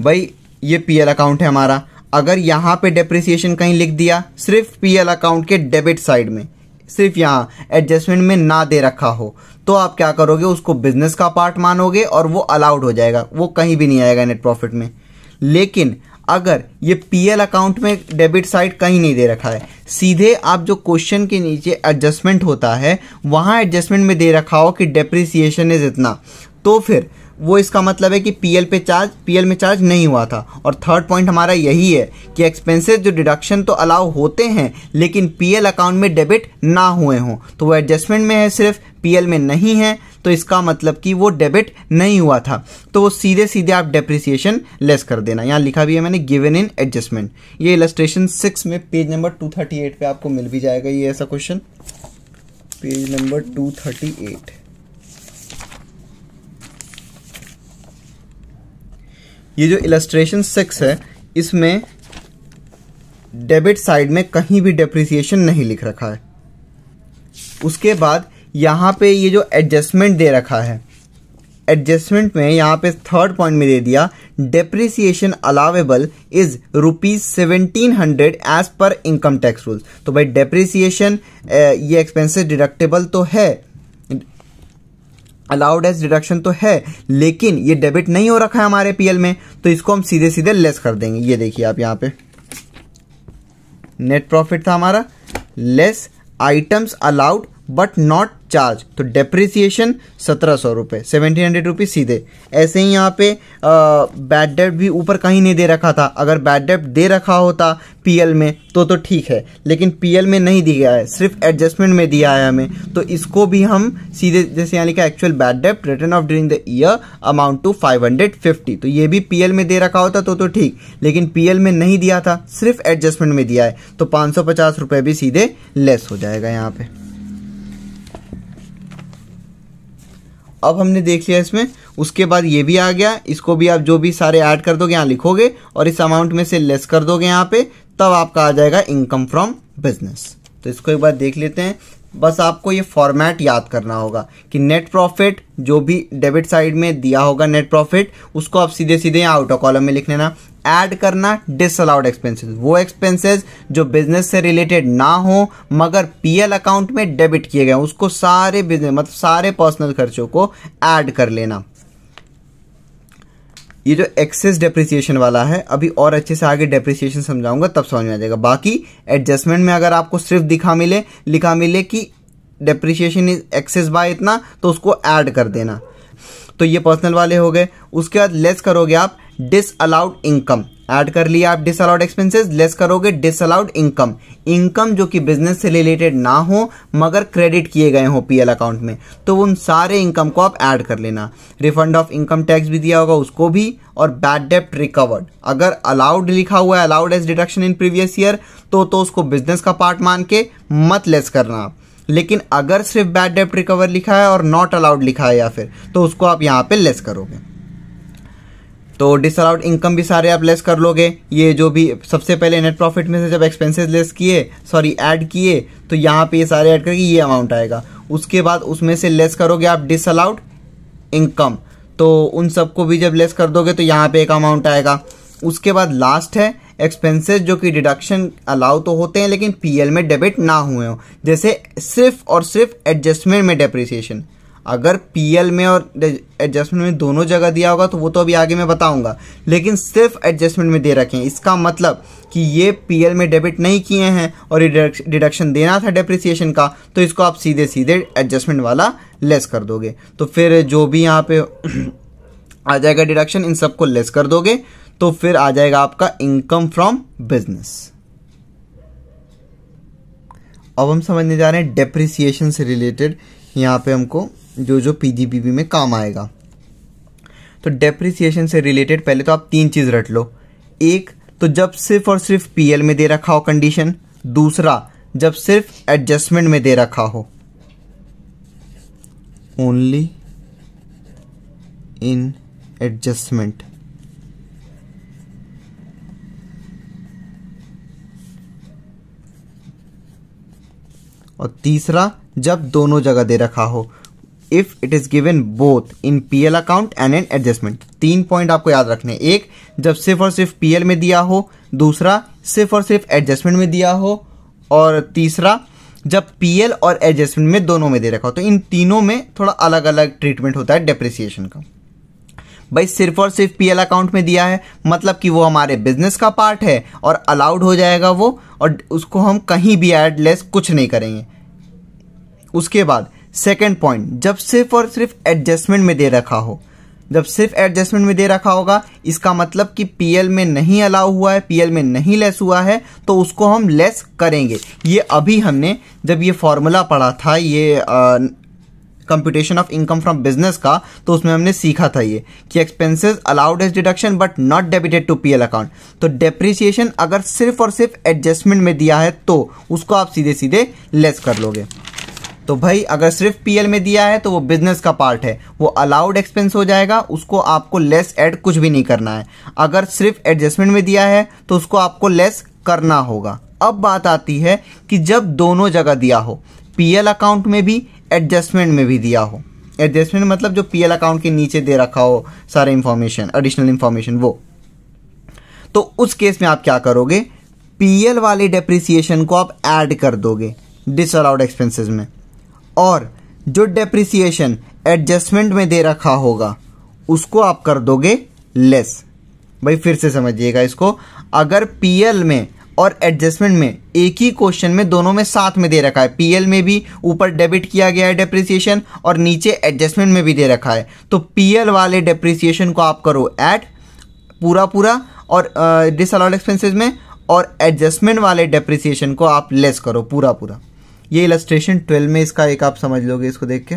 भाई ये पीएल अकाउंट है हमारा अगर यहाँ पे डेप्रिसिएशन कहीं लिख दिया सिर्फ पीएल अकाउंट के डेबिट साइड में सिर्फ यहाँ एडजस्टमेंट में ना दे रखा हो तो आप क्या करोगे उसको बिजनेस का पार्ट मानोगे और वो अलाउड हो जाएगा वो कहीं भी नहीं आएगा नेट प्रॉफिट में लेकिन अगर ये पीएल अकाउंट में डेबिट साइड कहीं नहीं दे रखा है सीधे आप जो क्वेश्चन के नीचे एडजस्टमेंट होता है वहाँ एडजस्टमेंट में दे रखा हो कि डेप्रिसिएशन इज इतना तो फिर वो इसका मतलब है कि पीएल पे चार्ज पीएल में चार्ज नहीं हुआ था और थर्ड पॉइंट हमारा यही है कि एक्सपेंसेस जो डिडक्शन तो अलाउ होते हैं लेकिन पीएल अकाउंट में डेबिट ना हुए हों तो वो एडजस्टमेंट में है सिर्फ पीएल में नहीं है तो इसका मतलब कि वो डेबिट नहीं हुआ था तो वो सीधे सीधे आप डेप्रिसिएशन लेस कर देना यहाँ लिखा भी है मैंने गिवन इन एडजस्टमेंट ये इलस्ट्रेशन सिक्स में page number two thirty eight पर आपको मिल भी जाएगा ये ऐसा question page number two thirty eight ये जो इलस्ट्रेशन सिक्स है इसमें डेबिट साइड में कहीं भी डेप्रिसिएशन नहीं लिख रखा है उसके बाद यहाँ पे ये जो एडजस्टमेंट दे रखा है एडजस्टमेंट में यहाँ पे थर्ड पॉइंट में दे दिया depreciation allowable is rupees seventeen hundred as per income tax rules तो भाई डेप्रिसिएशन ये एक्सपेंसेस डिडक्टेबल तो है अलाउड एज डिडक्शन तो है लेकिन ये डेबिट नहीं हो रखा है हमारे पीएल में तो इसको हम सीधे सीधे लेस कर देंगे ये देखिए आप यहाँ पे नेट प्रॉफिट था हमारा less items allowed but not charge तो डेप्रिसिएशन सत्रह सौ रुपये सेवेंटीन हंड्रेड रुपीज़ सीधे ऐसे ही यहाँ पे बैड डेप्ट भी ऊपर कहीं नहीं दे रखा था अगर बैड डेप्ट दे रखा होता पीएल में तो तो ठीक है लेकिन पीएल में नहीं दिया है सिर्फ एडजस्टमेंट में दिया है हमें तो इसको भी हम सीधे जैसे यहाँ लिखा एक्चुअल बैड डेप्ट written off during the year amount to five hundred fifty तो ये भी पी में दे रखा होता तो तो ठीक लेकिन पी में नहीं दिया था सिर्फ एडजस्टमेंट में दिया है तो पाँच सौ पचास रुपये भी सीधे लेस हो जाएगा यहाँ पर अब हमने देख लिया इसमें उसके बाद ये भी आ गया इसको भी आप जो भी सारे ऐड कर दोगे यहाँ लिखोगे और इस अमाउंट में से लेस कर दोगे यहाँ पे तब आपका आ जाएगा इनकम फ्रॉम बिजनेस तो इसको एक बार देख लेते हैं बस आपको ये फॉर्मेट याद करना होगा कि नेट प्रॉफिट जो भी डेबिट साइड में दिया होगा नेट प्रॉफिट उसको आप सीधे सीधे यहाँ ऑफ कॉलम में लिख लेना ऐड करना डिसअलाउड एक्सपेंसेस वो एक्सपेंसेस जो बिजनेस से रिलेटेड ना हो मगर पीएल अकाउंट में डेबिट किए गए उसको सारे बिजनेस मतलब सारे पर्सनल खर्चों को ऐड कर लेना ये जो एक्सेस डेप्रिसिएशन वाला है अभी और अच्छे से आगे डेप्रिसिएशन समझाऊंगा तब समझ में आ जाएगा बाकी एडजस्टमेंट में अगर आपको सिर्फ दिखा मिले लिखा मिले कि डेप्रिसिएशन इज एक्सेस बाय इतना तो उसको ऐड कर देना तो ये पर्सनल वाले हो गए उसके बाद लेस करोगे आप डिस अलाउड इनकम ऐड कर लिया आप डिसअलाउड एक्सपेंसेस लेस करोगे डिसअलाउड इनकम इनकम जो कि बिजनेस से रिलेटेड ना हो मगर क्रेडिट किए गए हो पीएल अकाउंट में तो उन सारे इनकम को आप ऐड कर लेना रिफंड ऑफ इनकम टैक्स भी दिया होगा उसको भी और बैड डेप्ट रिकवर्ड अगर अलाउड लिखा हुआ है allowed as deduction in previous year तो तो उसको बिजनेस का पार्ट मान के मत लेस करना आप लेकिन अगर सिर्फ बैड डेप्ट रिकवर लिखा है और नॉट अलाउड लिखा है या फिर तो उसको आप यहाँ पे लेस करोगे तो डिसअलाउड इनकम भी सारे आप लेस कर लोगे ये जो भी सबसे पहले नेट प्रॉफिट में से जब एक्सपेंसेस लेस किए सॉरी ऐड किए तो यहाँ पे ये सारे ऐड करके ये अमाउंट आएगा उसके बाद उसमें से लेस करोगे आप डिसअलाउड इनकम तो उन सबको भी जब लेस कर दोगे तो यहाँ पे एक अमाउंट आएगा उसके बाद लास्ट है एक्सपेंसेस जो कि डिडक्शन अलाउ तो होते हैं लेकिन पीएल में डेबिट ना हुए हों जैसे सिर्फ और सिर्फ एडजस्टमेंट में डेप्रिसिएशन अगर पीएल में और एडजस्टमेंट में दोनों जगह दिया होगा तो वो तो अभी आगे मैं बताऊंगा लेकिन सिर्फ एडजस्टमेंट में दे रखें इसका मतलब कि ये पीएल में डेबिट नहीं किए हैं और ये डिडक्शन देना था डेप्रिसिएशन का तो इसको आप सीधे सीधे एडजस्टमेंट वाला लेस कर दोगे तो फिर जो भी यहाँ पे आ जाएगा डिडक्शन इन सबको लेस कर दोगे तो फिर आ जाएगा आपका इनकम फ्रॉम बिजनेस अब हम समझने जा रहे हैं डेप्रिसिएशन से रिलेटेड यहाँ पे हमको जो जो पीजीपीबी में काम आएगा तो डेप्रिसिएशन से रिलेटेड पहले तो आप तीन चीज़ रट लो एक तो जब सिर्फ और सिर्फ पीएल में दे रखा हो कंडीशन दूसरा जब सिर्फ एडजस्टमेंट में दे रखा हो ओनली इन एडजस्टमेंट और तीसरा जब दोनों जगह दे रखा हो if it is given both in P L account and an adjustment तीन पॉइंट आपको याद रखने एक जब सिर्फ और सिर्फ पी एल में दिया हो दूसरा सिर्फ और सिर्फ एडजस्टमेंट में दिया हो और तीसरा जब पी एल और एडजस्टमेंट में दोनों में दे रखा हो तो इन तीनों में थोड़ा अलग अलग ट्रीटमेंट होता है डेप्रिसिएशन का भाई सिर्फ और सिर्फ पी एल अकाउंट में दिया है मतलब कि वो हमारे बिजनेस का पार्ट है और अलाउड हो जाएगा वो और उसको हम कहीं भी एड लेस कुछ नहीं करेंगे उसके बाद सेकेंड पॉइंट जब सिर्फ और सिर्फ एडजस्टमेंट में दे रखा हो जब सिर्फ एडजस्टमेंट में दे रखा होगा इसका मतलब कि पीएल में नहीं अलाउ हुआ है पीएल में नहीं लेस हुआ है तो उसको हम लेस करेंगे ये अभी हमने जब ये फॉर्मूला पढ़ा था ये computation of income from business का तो उसमें हमने सीखा था ये कि expenses allowed as deduction but not debited to PL account तो डेप्रिसिएशन अगर सिर्फ और सिर्फ एडजस्टमेंट में दिया है तो उसको आप सीधे सीधे लेस कर लोगे तो भाई अगर सिर्फ पीएल में दिया है तो वो बिजनेस का पार्ट है वो अलाउड एक्सपेंस हो जाएगा उसको आपको लेस ऐड कुछ भी नहीं करना है अगर सिर्फ एडजस्टमेंट में दिया है तो उसको आपको लेस करना होगा अब बात आती है कि जब दोनों जगह दिया हो पीएल अकाउंट में भी एडजस्टमेंट में भी दिया हो एडजस्टमेंट मतलब जो पीएल अकाउंट के नीचे दे रखा हो सारे इंफॉर्मेशन एडिशनल इंफॉर्मेशन वो तो उस केस में आप क्या करोगे पीएल वाले डेप्रिसिएशन को आप ऐड कर दोगे डिसअलाउड एक्सपेंसेस में और जो डेप्रिसिएशन एडजस्टमेंट में दे रखा होगा उसको आप कर दोगे लेस भाई फिर से समझिएगा इसको अगर पीएल में और एडजस्टमेंट में एक ही क्वेश्चन में दोनों में साथ में दे रखा है पीएल में भी ऊपर डेबिट किया गया है डेप्रिसिएशन और नीचे एडजस्टमेंट में भी दे रखा है तो पीएल वाले डेप्रिसिएशन को आप करो ऐड पूरा पूरा और डिसअलाउड uh, एक्सपेंसेस में और एडजस्टमेंट वाले डेप्रिसिएशन को आप लेस करो पूरा पूरा ये इलेस्ट्रेशन ट्वेल्व में इसका एक आप समझ लोगे इसको देख के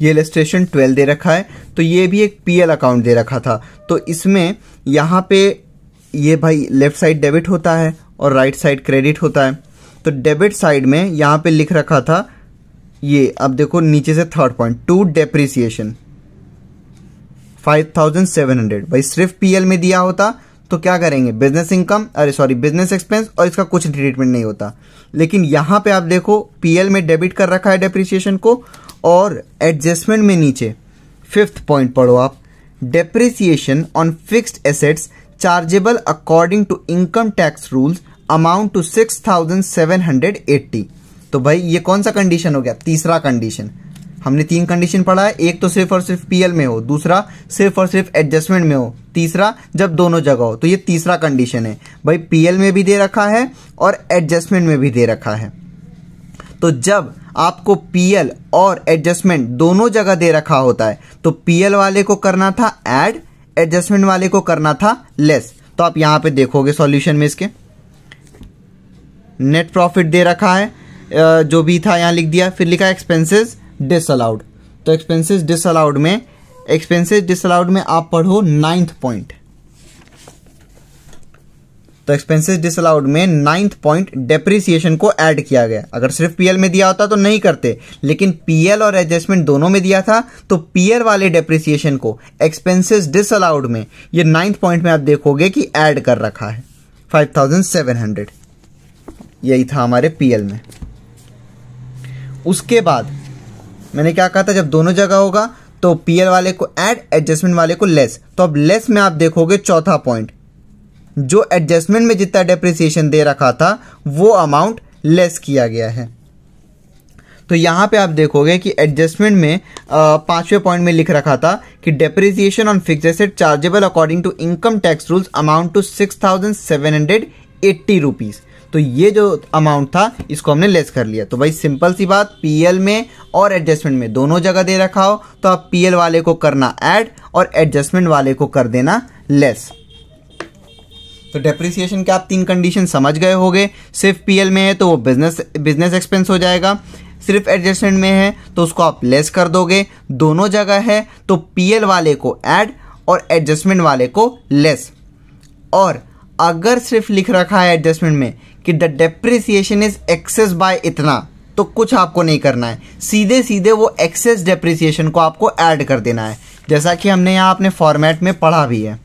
ये इलेस्ट्रेशन ट्वेल्व दे रखा है तो ये भी एक पीएल अकाउंट दे रखा था तो इसमें यहाँ पे ये भाई लेफ्ट साइड डेबिट होता है और राइट साइड क्रेडिट होता है तो डेबिट साइड में यहाँ पे लिख रखा था ये अब देखो नीचे से third point two depreciation five thousand seven hundred भाई सिर्फ पीएल में दिया होता तो क्या करेंगे बिजनेस इनकम अरे सॉरी बिजनेस एक्सपेंस और इसका कुछ ट्रीटमेंट नहीं होता लेकिन यहां पे आप देखो पीएल में डेबिट कर रखा है डेप्रिसिएशन को और एडजस्टमेंट में नीचे फिफ्थ पॉइंट पढ़ो आप depreciation on fixed assets chargeable according to income tax rules amount to six thousand seven hundred eighty तो भाई ये कौन सा कंडीशन हो गया तीसरा कंडीशन हमने तीन कंडीशन पढ़ा है एक तो सिर्फ और सिर्फ पीएल में हो दूसरा सिर्फ और सिर्फ एडजस्टमेंट में हो तीसरा जब दोनों जगह हो तो ये तीसरा कंडीशन है भाई पीएल में भी दे रखा है और एडजस्टमेंट में भी दे रखा है तो जब आपको पीएल और एडजस्टमेंट दोनों जगह दे रखा होता है तो पीएल वाले को करना था एड एडजस्टमेंट वाले को करना था लेस तो आप यहां पर देखोगे सोल्यूशन में इसके नेट प्रॉफिट दे रखा है जो भी था यहां लिख दिया फिर लिखा एक्सपेंसेस डिसअलाउड तो एक्सपेंसेस डिसअलाउड में एक्सपेंसेस डिसअलाउड में आप पढ़ो नाइन्थ पॉइंट तो एक्सपेंसेस डिसअलाउड में नाइन्थ पॉइंट डेप्रिसिएशन को ऐड किया गया अगर सिर्फ पीएल में दिया होता तो नहीं करते लेकिन पीएल और एडजस्टमेंट दोनों में दिया था तो पीएल वाले डेप्रिसिएशन को एक्सपेंसेस डिसअलाउड में ये नाइन्थ पॉइंट में आप देखोगे कि ऐड कर रखा है फाइव थाउजेंड सेवन हंड्रेड यही था हमारे पीएल में उसके बाद मैंने क्या कहा था जब दोनों जगह होगा तो पीएल वाले को ऐड एडजस्टमेंट वाले को लेस तो अब लेस में आप देखोगे चौथा पॉइंट जो एडजस्टमेंट में जितना डेप्रिसिएशन दे रखा था वो अमाउंट लेस किया गया है तो यहां पे आप देखोगे कि एडजस्टमेंट में पांचवें पॉइंट में लिख रखा था कि depreciation on fixed asset chargeable according to income tax rules amount to six thousand seven hundred eighty rupees तो ये जो अमाउंट था इसको हमने लेस कर लिया तो भाई सिंपल सी बात पीएल में और एडजस्टमेंट में दोनों जगह दे रखा हो तो आप पीएल वाले को करना ऐड और एडजस्टमेंट वाले को कर देना लेस तो डेप्रिसिएशन के आप तीन कंडीशन समझ गए होगे सिर्फ पीएल में है तो वो बिजनेस बिजनेस एक्सपेंस हो जाएगा सिर्फ एडजस्टमेंट में है तो उसको आप लेस कर दोगे दोनों जगह है तो पीएल वाले को ऐड और एडजस्टमेंट वाले को लेस और अगर सिर्फ लिख रखा है एडजस्टमेंट में कि the depreciation is excess by इतना तो कुछ आपको नहीं करना है सीधे सीधे वो एक्सेस डेप्रिसिएशन को आपको ऐड कर देना है जैसा कि हमने यहाँ अपने फॉर्मेट में पढ़ा भी है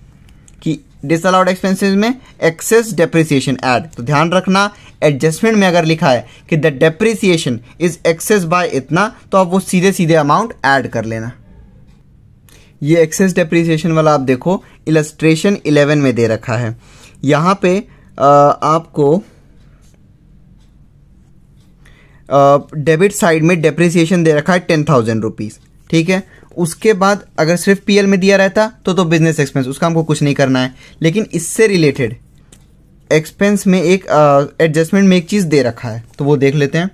कि डिसअलाउड एक्सपेंसेस में एक्सेस डेप्रिसिएशन ऐड तो ध्यान रखना एडजस्टमेंट में अगर लिखा है कि the depreciation is excess by इतना तो आप वो सीधे सीधे अमाउंट ऐड कर लेना ये एक्सेस डेप्रिसिएशन वाला आप देखो इलस्ट्रेशन 11 में दे रखा है यहाँ पे आ, आपको डेबिट साइड में डेप्रिसिएशन दे रखा है टेन थाउजेंड रुपीज़ ठीक है उसके बाद अगर सिर्फ पीएल में दिया रहता तो तो बिजनेस एक्सपेंस उसका हमको कुछ नहीं करना है लेकिन इससे रिलेटेड एक्सपेंस में एक एडजस्टमेंट में एक चीज़ दे रखा है तो वो देख लेते हैं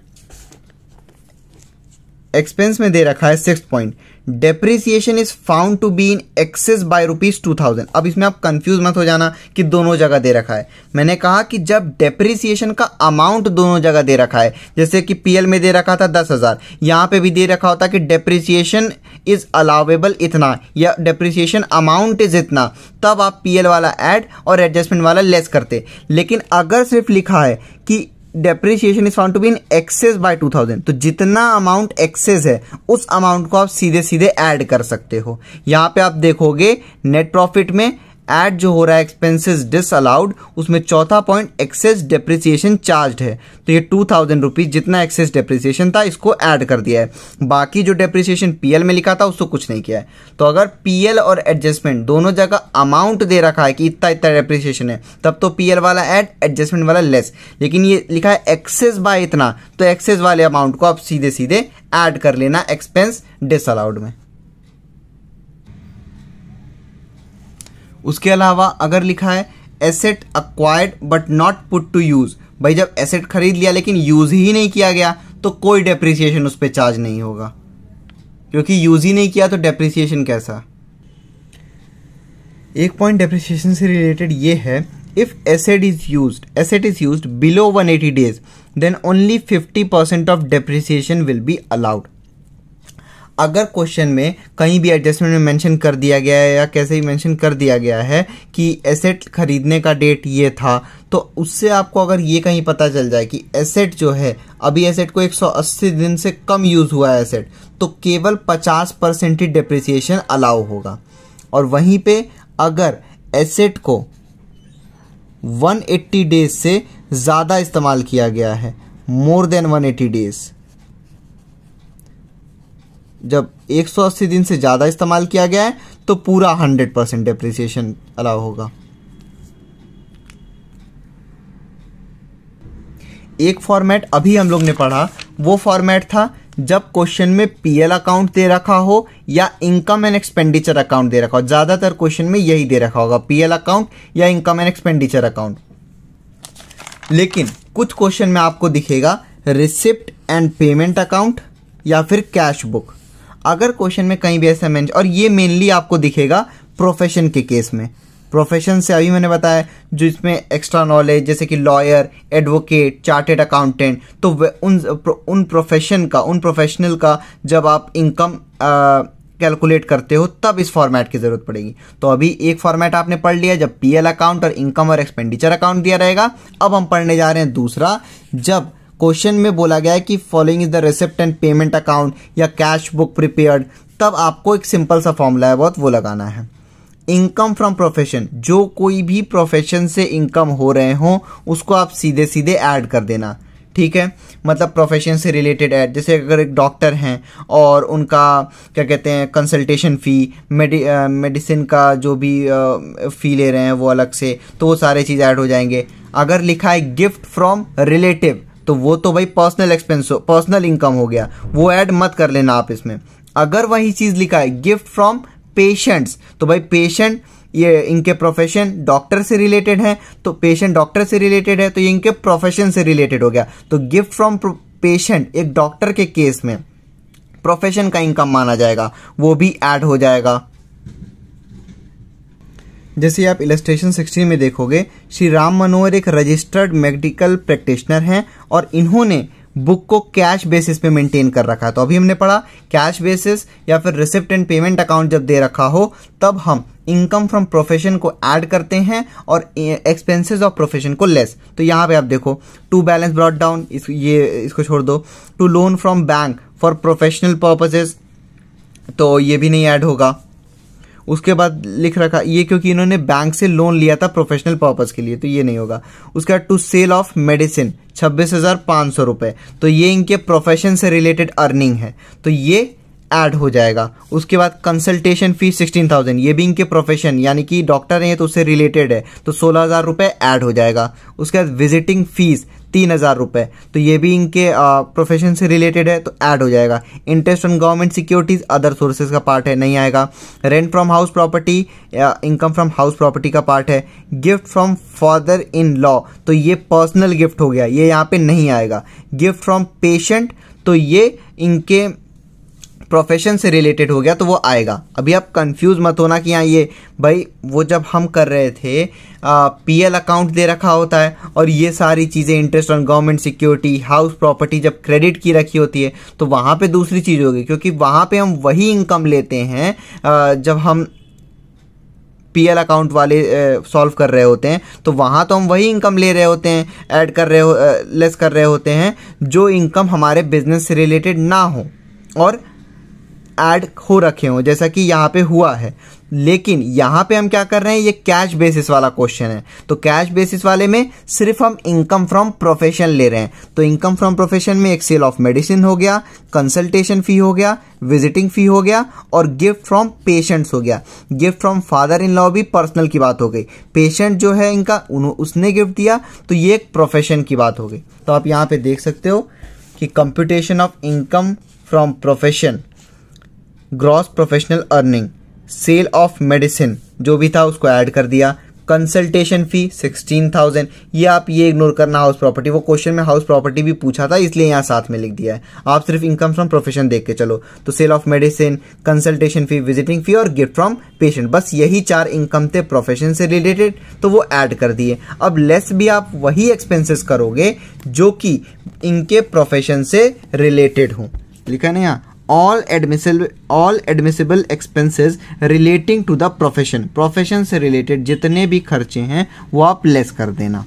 एक्सपेंस में दे रखा है six point depreciation is found to be in excess by rupees two thousand अब इसमें आप कंफ्यूज मत हो जाना कि दोनों जगह दे रखा है मैंने कहा कि जब डेप्रिसिएशन का अमाउंट दोनों जगह दे रखा है जैसे कि पीएल में दे रखा था दस हज़ार यहाँ पर भी दे रखा होता कि डेप्रिसिएशन इज़ अलाउेबल इतना या डेप्रिसिएशन अमाउंट इज़ इतना तब आप पीएल वाला एड और एडजस्टमेंट वाला लेस करते लेकिन अगर सिर्फ लिखा है कि depreciation is found to be in excess by 2000 तो जितना अमाउंट एक्सेस है उस अमाउंट को आप सीधे सीधे ऐड कर सकते हो यहां पे आप देखोगे नेट प्रॉफिट में ऐड जो हो रहा है एक्सपेंसेस डिस अलाउड उसमें चौथा पॉइंट एक्सेस डेप्रिसिएशन चार्ज है तो ये टू थाउजेंड रुपीज़ जितना एक्सेस डेप्रिसिएशन था इसको ऐड कर दिया है बाकी जो डेप्रिसिएशन पीएल में लिखा था उसको कुछ नहीं किया है तो अगर पीएल और एडजस्टमेंट दोनों जगह अमाउंट दे रखा है कि इतना इतना डेप्रिसिएशन है तब तो एल वाला एड एडजस्टमेंट वाला लेस लेकिन ये लिखा है एक्सेस बाय इतना तो एक्सेस वाले अमाउंट को आप सीधे सीधे ऐड कर लेना एक्सपेंस डिस अलाउड में उसके अलावा अगर लिखा है asset acquired but not put to use भाई जब एसेट खरीद लिया लेकिन यूज़ ही नहीं किया गया तो कोई डेप्रिसिएशन उस पर चार्ज नहीं होगा क्योंकि यूज़ ही नहीं किया तो डेप्रिसिएशन कैसा एक पॉइंट डेप्रिसिएशन से रिलेटेड ये है if asset is use asset is use below 180 days then only 50% of depreciation will be allowed अगर क्वेश्चन में कहीं भी एडजस्टमेंट में मेंशन कर दिया गया है या कैसे ही मेंशन कर दिया गया है कि एसेट खरीदने का डेट ये था तो उससे आपको अगर ये कहीं पता चल जाए कि एसेट जो है अभी एसेट को 180 दिन से कम यूज़ हुआ है एसेट तो केवल 50 परसेंट ही डिप्रिसिएशन अलाउ होगा और वहीं पे अगर एसेट को 180 डेज से ज़्यादा इस्तेमाल किया गया है मोर देन 180 डेज़ जब 180 दिन से ज़्यादा इस्तेमाल किया गया है तो पूरा 100 परसेंट डिप्रिसिएशन अलाउ होगा एक फॉर्मेट अभी हम लोग ने पढ़ा वो फॉर्मेट था जब क्वेश्चन में पीएल अकाउंट दे रखा हो या इनकम एंड एक्सपेंडिचर अकाउंट दे रखा हो ज़्यादातर क्वेश्चन में यही दे रखा होगा पीएल अकाउंट या इनकम एंड एक्सपेंडिचर अकाउंट लेकिन कुछ क्वेश्चन में आपको दिखेगा रिसिप्ट एंड पेमेंट अकाउंट या फिर कैश बुक अगर क्वेश्चन में कहीं भी ऐसा मैं और ये मेनली आपको दिखेगा प्रोफेशन के केस में प्रोफेशन से अभी मैंने बताया जो इसमें एक्स्ट्रा नॉलेज जैसे कि लॉयर एडवोकेट चार्टेड अकाउंटेंट तो उन उन प्रोफेशन का उन प्रोफेशनल का जब आप इनकम कैलकुलेट करते हो तब इस फॉर्मेट की ज़रूरत पड़ेगी तो अभी एक फॉर्मेट आपने पढ़ लिया जब पीएल अकाउंट और इनकम और एक्सपेंडिचर अकाउंट दिया रहेगा अब हम पढ़ने जा रहे हैं दूसरा जब क्वेश्चन में बोला गया है कि following is the receipt and payment account या कैश बुक प्रिपेयर्ड तब आपको एक सिंपल सा फॉर्मूला है बहुत वो लगाना है इनकम फ्रॉम प्रोफेशन जो कोई भी प्रोफेशन से इनकम हो रहे हों उसको आप सीधे सीधे ऐड कर देना ठीक है मतलब प्रोफेशन से रिलेटेड ऐड जैसे अगर एक डॉक्टर हैं और उनका क्या कहते हैं कंसल्टेशन फ़ी मेडि मेडिसिन का जो भी फ़ी ले रहे हैं वो अलग से तो वो सारे चीज़ ऐड हो जाएंगे अगर लिखा है गिफ्ट फ्रॉम रिलेटिव तो वो तो भाई पर्सनल एक्सपेंस पर्सनल इनकम हो गया वो ऐड मत कर लेना आप इसमें अगर वही चीज़ लिखा है गिफ्ट फ्रॉम पेशेंट्स तो भाई पेशेंट ये इनके प्रोफेशन डॉक्टर से रिलेटेड है तो पेशेंट डॉक्टर से रिलेटेड है तो ये इनके प्रोफेशन से रिलेटेड हो गया तो गिफ्ट फ्रॉम पेशेंट एक डॉक्टर के केस में प्रोफेशन का इनकम माना जाएगा वो भी ऐड हो जाएगा जैसे आप इलेट्रेशन 16 में देखोगे श्री राम मनोहर एक रजिस्टर्ड मेडिकल प्रैक्टिशनर हैं और इन्होंने बुक को कैश बेसिस पे मेंटेन कर रखा है तो अभी हमने पढ़ा कैश बेसिस या फिर रिसिप्ट एंड पेमेंट अकाउंट जब दे रखा हो तब हम इनकम फ्रॉम प्रोफेशन को ऐड करते हैं और एक्सपेंसेस ऑफ प्रोफेशन को लेस तो यहाँ पे आप देखो टू बैलेंस ब्रॉड डाउन इस ये इसको छोड़ दो two loan from bank for professional purposes तो ये भी नहीं ऐड होगा उसके बाद लिख रखा ये क्योंकि इन्होंने बैंक से लोन लिया था प्रोफेशनल पर्पज़ के लिए तो ये नहीं होगा उसके बाद टू सेल ऑफ मेडिसिन छब्बीस हज़ार पाँच सौ रुपये तो ये इनके प्रोफेशन से रिलेटेड अर्निंग है तो ये ऐड हो जाएगा उसके बाद कंसल्टेशन फीस सिक्सटीन थाउजेंड ये भी इनके प्रोफेशन यानी कि डॉक्टर हैं तो उससे रिलेटेड है तो सोलह हज़ार रुपये ऐड हो जाएगा उसके बाद विजिटिंग फीस तीन हज़ार रुपये तो ये भी इनके प्रोफेशन से रिलेटेड है तो ऐड हो जाएगा interest on government securities other sources का पार्ट है नहीं आएगा rent from house property income from house property का पार्ट है gift from father in law तो ये पर्सनल गिफ्ट हो गया ये यहाँ पे नहीं आएगा गिफ्ट फ्रॉम पेशेंट तो ये इनके प्रोफेशन से रिलेटेड हो गया तो वो आएगा अभी आप कंफ्यूज मत होना कि हाँ ये भाई वो जब हम कर रहे थे पी एल अकाउंट दे रखा होता है और ये सारी चीज़ें interest on government security house property जब क्रेडिट की रखी होती है तो वहाँ पे दूसरी चीज़ होगी क्योंकि वहाँ पे हम वही इनकम लेते हैं आ, जब हम पी एल अकाउंट वाले सॉल्व कर रहे होते हैं तो वहाँ तो हम वही इनकम ले रहे होते हैं ऐड कर रहे हो लेस कर रहे होते हैं जो इनकम हमारे बिजनेस से रिलेटेड ना हो और ऐड हो रखे हों जैसा कि यहाँ पे हुआ है लेकिन यहाँ पे हम क्या कर रहे हैं ये कैश बेसिस वाला क्वेश्चन है तो कैश बेसिस वाले में सिर्फ हम इनकम फ्रॉम प्रोफेशन ले रहे हैं तो इनकम फ्रॉम प्रोफेशन में एक सेल ऑफ मेडिसिन हो गया कंसल्टेशन फी हो गया विजिटिंग फी हो गया और गिफ्ट फ्रॉम पेशेंट्स हो गया gift from father in law भी पर्सनल की बात हो गई पेशेंट जो है इनका उसने गिफ्ट दिया तो ये एक प्रोफेशन की बात हो गई तो आप यहाँ पे देख सकते हो कि computation of income from profession gross professional earning sale of medicine जो भी था उसको ऐड कर दिया कंसल्टेशन फी सिक्सटीन थाउजेंड ये आप ये इग्नोर करना हाउस प्रॉपर्टी वो क्वेश्चन में हाउस प्रॉपर्टी भी पूछा था इसलिए यहाँ साथ में लिख दिया है आप सिर्फ इनकम फ्रॉम प्रोफेशन देख के चलो तो sale of medicine consultation fee visiting fee और गिफ्ट फ्रॉम पेशेंट बस यही चार इनकम थे प्रोफेशन से रिलेटेड तो वो ऐड कर दिए अब लेस भी आप वही एक्सपेंसेस करोगे जो कि इनके प्रोफेशन से रिलेटेड हों लिखा ना यहाँ all admissible all admissible expenses relating to the profession profession से रिलेटेड जितने भी खर्चे हैं वो आप लेस कर देना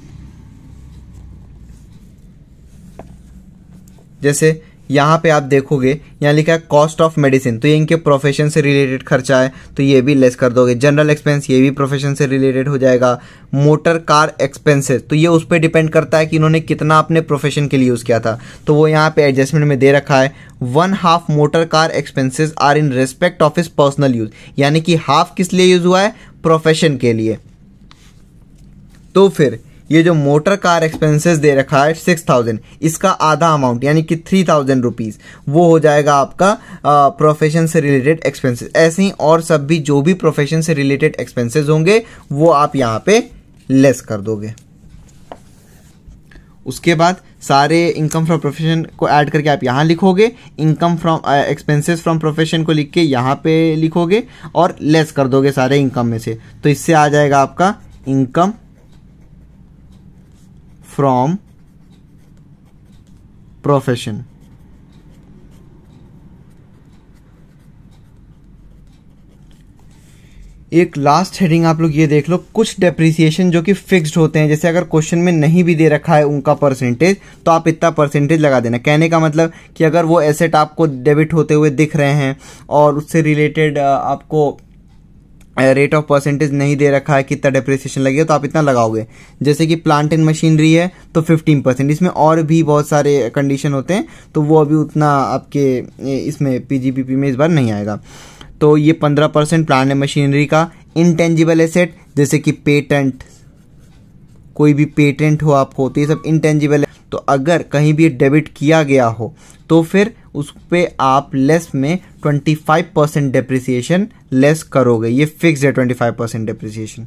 जैसे यहाँ पे आप देखोगे यहाँ लिखा है कॉस्ट ऑफ मेडिसिन तो ये इनके प्रोफेशन से रिलेटेड खर्चा है तो ये भी लेस कर दोगे जनरल एक्सपेंस ये भी प्रोफेशन से रिलेटेड हो जाएगा मोटर कार एक्सपेंसेस तो ये उस पर डिपेंड करता है कि इन्होंने कितना अपने प्रोफेशन के लिए यूज़ किया था तो वो यहाँ पे एडजस्टमेंट में दे रखा है one half motor car expenses are in respect of his personal use यानी कि हाफ किस लिए यूज़ हुआ है प्रोफेशन के लिए तो फिर ये जो मोटर कार एक्सपेंसेस दे रखा है सिक्स थाउजेंड इसका आधा अमाउंट यानी कि थ्री थाउजेंड रुपीज़ वो हो जाएगा आपका प्रोफेशन से रिलेटेड एक्सपेंसेस ऐसे ही और सब भी जो भी प्रोफेशन से रिलेटेड एक्सपेंसेस होंगे वो आप यहाँ पे लेस कर दोगे उसके बाद सारे इनकम फ्रॉम प्रोफेशन को ऐड करके आप यहाँ लिखोगे income from expenses from profession को लिख के यहाँ पे लिखोगे और लेस कर दोगे सारे इनकम में से तो इससे आ जाएगा आपका इनकम from profession एक लास्ट हेडिंग आप लोग ये देख लो कुछ डेप्रिसिएशन जो कि फिक्स्ड होते हैं जैसे अगर क्वेश्चन में नहीं भी दे रखा है उनका परसेंटेज तो आप इतना परसेंटेज लगा देना कहने का मतलब कि अगर वो एसेट आपको डेबिट होते हुए दिख रहे हैं और उससे रिलेटेड आपको रेट ऑफ परसेंटेज नहीं दे रखा है कितना डिप्रिसिएशन लगेगा तो आप इतना लगाओगे जैसे कि प्लांट एंड मशीनरी है तो 15 परसेंट इसमें और भी बहुत सारे कंडीशन होते हैं तो वो अभी उतना आपके इसमें पीजीपीपी में इस बार नहीं आएगा तो ये 15 परसेंट प्लांट एंड मशीनरी का इनटेंजिबल एसेट जैसे कि पेटेंट कोई भी पेटेंट हो आपको तो ये सब इनटेंजिबल है तो अगर कहीं भी डेबिट किया गया हो तो फिर उस पर आप लेस में 25 परसेंट डेप्रिसिएशन लेस करोगे ये फिक्स है 25 परसेंट डेप्रिसिएशन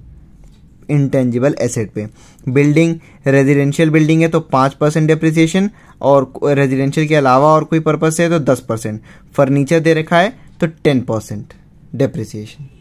इंटेंजिबल एसेट पे बिल्डिंग रेजिडेंशियल बिल्डिंग है तो पाँच परसेंट डेप्रिसिएशन और रेजिडेंशियल के अलावा और कोई पर्पज़ है तो दस परसेंट फर्नीचर दे रखा है तो टेन परसेंट डेप्रिसिएशन